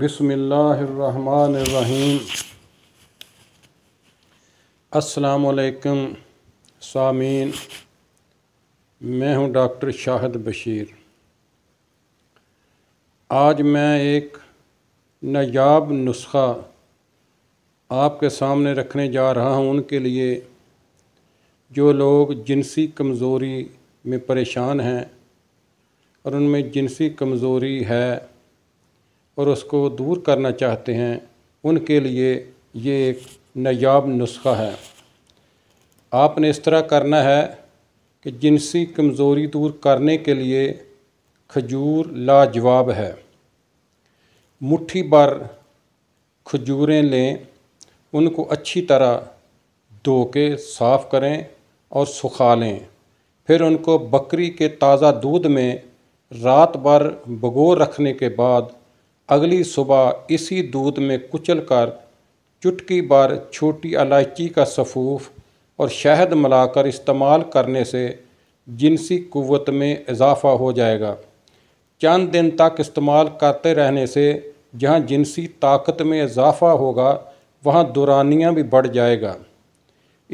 बिसमीम असलकम सामीन मैं हूं डॉक्टर शाहद बशीर आज मैं एक नायाब नुस्खा आपके सामने रखने जा रहा हूं उनके लिए जो लोग जिनसी कमज़ोरी में परेशान हैं और उनमें जिनसी कमज़ोरी है और उसको दूर करना चाहते हैं उनके लिए ये एक नायाब नुस्खा है आपने इस तरह करना है कि जिनसी कमज़ोरी दूर करने के लिए खजूर लाजवाब है मुट्ठी भर खजूरें लें उनको अच्छी तरह धो के साफ़ करें और सुखा लें फिर उनको बकरी के ताज़ा दूध में रात भर भगो रखने के बाद अगली सुबह इसी दूध में कुचल कर चुटकी बार छोटी इलायची का सफ़ूफ और शहद मिलाकर इस्तेमाल करने से जिनसी कुत में इजाफ़ा हो जाएगा चंद दिन तक इस्तेमाल करते रहने से जहाँ जिनसी ताकत में इजाफ़ा होगा वहाँ दुरानियां भी बढ़ जाएगा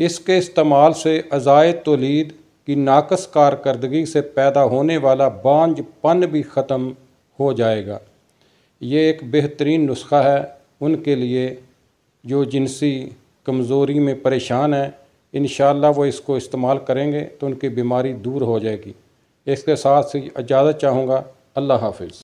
इसके इस्तेमाल से अज़ाय तोलीद की नाकस कारकर्दगी से पैदा होने वाला बांझपन भी ख़त्म हो जाएगा ये एक बेहतरीन नुस्खा है उनके लिए जो जिनसी कमज़ोरी में परेशान है इन वो इसको इस्तेमाल करेंगे तो उनकी बीमारी दूर हो जाएगी इसके साथ से इजाज़त चाहूँगा अल्लाह हाफिज़